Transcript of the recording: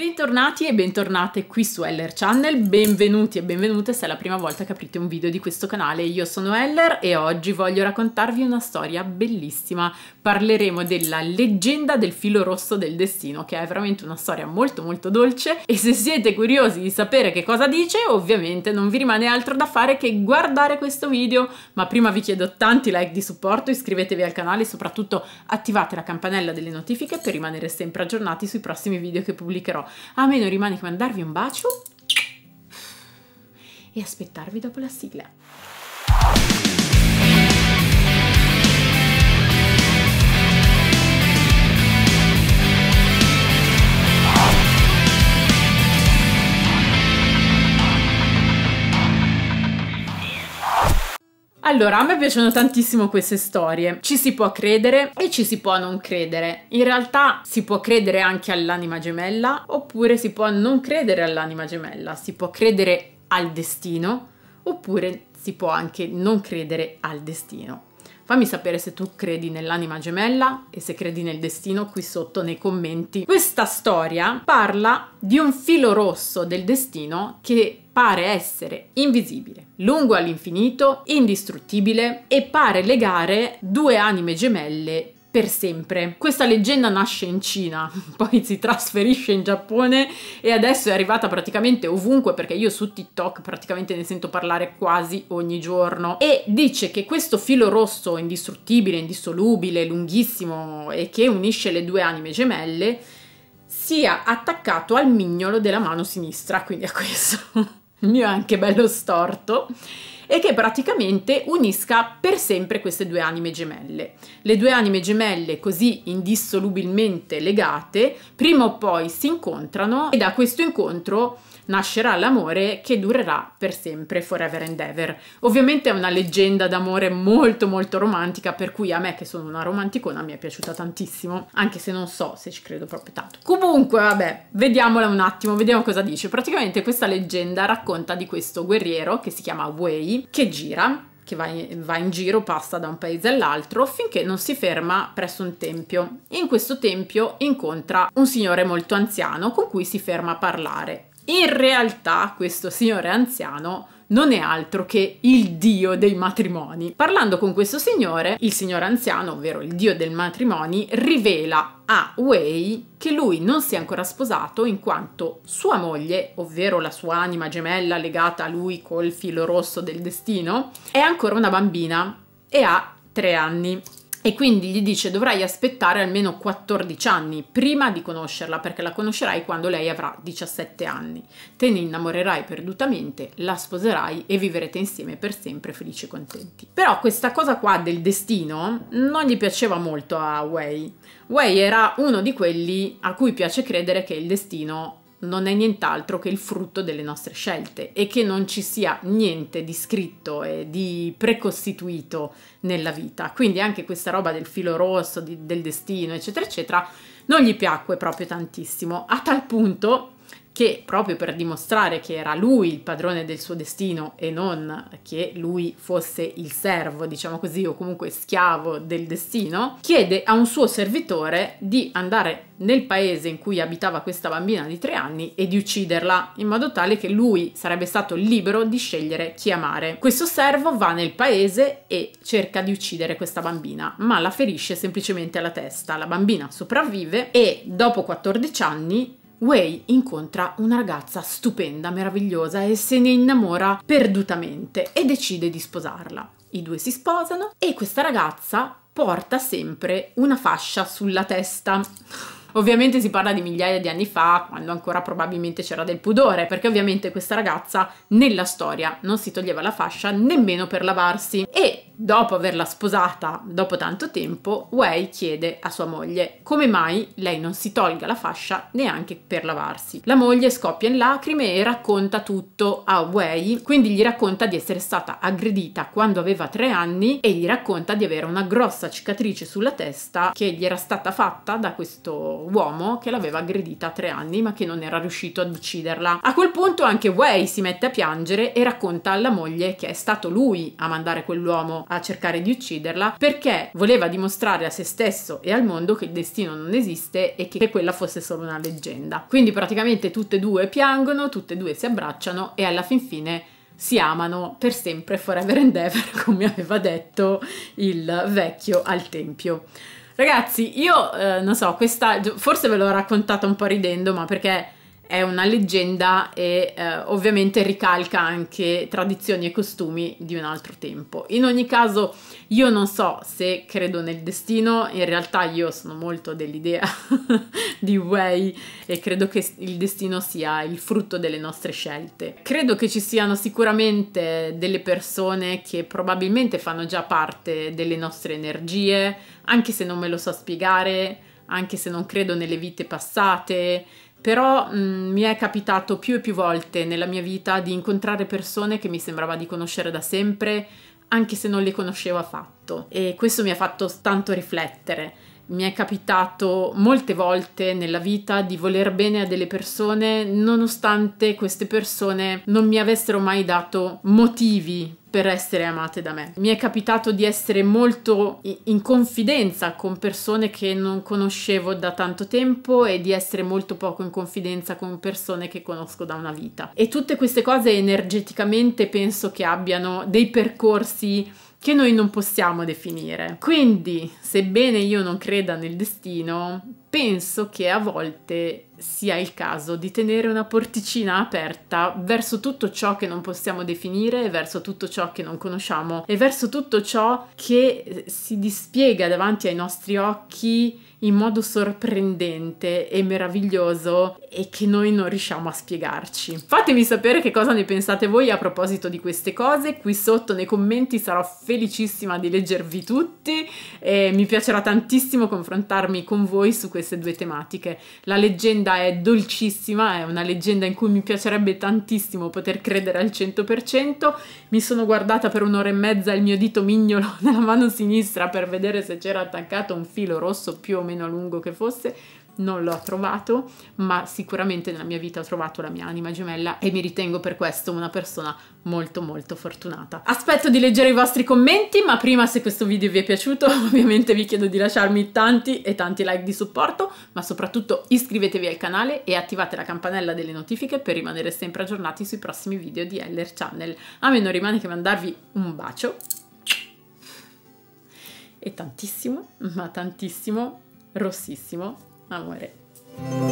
Bentornati e bentornate qui su Heller Channel, benvenuti e benvenute se è la prima volta che aprite un video di questo canale. Io sono Heller e oggi voglio raccontarvi una storia bellissima. Parleremo della leggenda del filo rosso del destino, che è veramente una storia molto molto dolce e se siete curiosi di sapere che cosa dice, ovviamente non vi rimane altro da fare che guardare questo video, ma prima vi chiedo tanti like di supporto, iscrivetevi al canale e soprattutto attivate la campanella delle notifiche per rimanere sempre aggiornati sui prossimi video che pubblicherò a me non rimane che mandarvi un bacio e aspettarvi dopo la sigla. Allora, a me piacciono tantissimo queste storie. Ci si può credere e ci si può non credere. In realtà si può credere anche all'anima gemella oppure si può non credere all'anima gemella. Si può credere al destino oppure si può anche non credere al destino. Fammi sapere se tu credi nell'anima gemella e se credi nel destino qui sotto nei commenti. Questa storia parla di un filo rosso del destino che pare essere invisibile, lungo all'infinito, indistruttibile e pare legare due anime gemelle per sempre. Questa leggenda nasce in Cina, poi si trasferisce in Giappone e adesso è arrivata praticamente ovunque perché io su TikTok praticamente ne sento parlare quasi ogni giorno e dice che questo filo rosso indistruttibile, indissolubile, lunghissimo e che unisce le due anime gemelle sia attaccato al mignolo della mano sinistra, quindi a questo. il mio è anche bello storto e che praticamente unisca per sempre queste due anime gemelle. Le due anime gemelle così indissolubilmente legate prima o poi si incontrano e da questo incontro nascerà l'amore che durerà per sempre, forever and ever. Ovviamente è una leggenda d'amore molto molto romantica, per cui a me che sono una romanticona mi è piaciuta tantissimo, anche se non so se ci credo proprio tanto. Comunque, vabbè, vediamola un attimo, vediamo cosa dice. Praticamente questa leggenda racconta di questo guerriero che si chiama Wei, che gira che va in, va in, giro, passa da un paese all'altro finché non si ferma presso un tempio. In questo tempio incontra un signore molto anziano con cui si ferma a parlare in realtà questo signore anziano non è altro che il dio dei matrimoni. Parlando con questo signore, il signore anziano, ovvero il dio dei matrimoni, rivela a Wei che lui non si è ancora sposato in quanto sua moglie, ovvero la sua anima gemella legata a lui col filo rosso del destino, è ancora una bambina e ha tre anni. E quindi gli dice dovrai aspettare almeno 14 anni prima di conoscerla perché la conoscerai quando lei avrà 17 anni. Te ne innamorerai perdutamente, la sposerai e vivrete insieme per sempre felici e contenti. Però questa cosa qua del destino non gli piaceva molto a Wei. Wei era uno di quelli a cui piace credere che il destino non è nient'altro che il frutto delle nostre scelte e che non ci sia niente di scritto e di precostituito nella vita. Quindi anche questa roba del filo rosso, di, del destino, eccetera, eccetera, non gli piacque proprio tantissimo, a tal punto che proprio per dimostrare che era lui il padrone del suo destino e non che lui fosse il servo, diciamo così, o comunque schiavo del destino, chiede a un suo servitore di andare nel paese in cui abitava questa bambina di tre anni e di ucciderla, in modo tale che lui sarebbe stato libero di scegliere chi amare. Questo servo va nel paese e cerca di uccidere questa bambina, ma la ferisce semplicemente alla testa. La bambina sopravvive e dopo 14 anni Wei incontra una ragazza stupenda, meravigliosa e se ne innamora perdutamente e decide di sposarla. I due si sposano e questa ragazza porta sempre una fascia sulla testa. Ovviamente si parla di migliaia di anni fa, quando ancora probabilmente c'era del pudore, perché ovviamente questa ragazza nella storia non si toglieva la fascia nemmeno per lavarsi. E Dopo averla sposata dopo tanto tempo, Wei chiede a sua moglie come mai lei non si tolga la fascia neanche per lavarsi. La moglie scoppia in lacrime e racconta tutto a Wei, quindi gli racconta di essere stata aggredita quando aveva tre anni e gli racconta di avere una grossa cicatrice sulla testa che gli era stata fatta da questo uomo che l'aveva aggredita a tre anni ma che non era riuscito ad ucciderla. A quel punto anche Wei si mette a piangere e racconta alla moglie che è stato lui a mandare quell'uomo a cercare di ucciderla perché voleva dimostrare a se stesso e al mondo che il destino non esiste e che quella fosse solo una leggenda. Quindi praticamente tutte e due piangono, tutte e due si abbracciano e alla fin fine si amano per sempre, forever and ever, come aveva detto il vecchio al tempio. Ragazzi, io eh, non so, questa forse ve l'ho raccontata un po' ridendo, ma perché è una leggenda e eh, ovviamente ricalca anche tradizioni e costumi di un altro tempo. In ogni caso io non so se credo nel destino, in realtà io sono molto dell'idea di Way e credo che il destino sia il frutto delle nostre scelte. Credo che ci siano sicuramente delle persone che probabilmente fanno già parte delle nostre energie, anche se non me lo so spiegare, anche se non credo nelle vite passate, però mh, mm, mi è capitato più e più volte nella mia vita di incontrare persone che mi sembrava di conoscere da sempre, anche se non le conoscevo affatto. E questo mi ha fatto tanto riflettere mi è capitato molte volte nella vita di voler bene a delle persone nonostante queste persone non mi avessero mai dato motivi per essere amate da me. Mi è capitato di essere molto in confidenza con persone che non conoscevo da tanto tempo e di essere molto poco in confidenza con persone che conosco da una vita. E tutte queste cose energeticamente penso che abbiano dei percorsi che noi non possiamo definire. Quindi, sebbene io non creda nel destino, penso che a volte sia il caso di tenere una porticina aperta verso tutto ciò che non possiamo definire, verso tutto ciò che non conosciamo e verso tutto ciò che si dispiega davanti ai nostri occhi in modo sorprendente e meraviglioso e che noi non riusciamo a spiegarci. Fatemi sapere che cosa ne pensate voi a proposito di queste cose, qui sotto nei commenti sarò felicissima di leggervi tutti e mi piacerà tantissimo confrontarmi con voi su queste due tematiche. La leggenda è dolcissima, è una leggenda in cui mi piacerebbe tantissimo poter credere al 100%, mi sono guardata per un'ora e mezza il mio dito mignolo nella mano sinistra per vedere se c'era attaccato un filo rosso più o meno meno a lungo che fosse, non l'ho trovato, ma sicuramente nella mia vita ho trovato la mia anima gemella e mi ritengo per questo una persona molto molto fortunata. Aspetto di leggere i vostri commenti, ma prima se questo video vi è piaciuto ovviamente vi chiedo di lasciarmi tanti e tanti like di supporto, ma soprattutto iscrivetevi al canale e attivate la campanella delle notifiche per rimanere sempre aggiornati sui prossimi video di Heller Channel. A me non rimane che mandarvi un bacio e tantissimo, ma tantissimo rossissimo. Amore.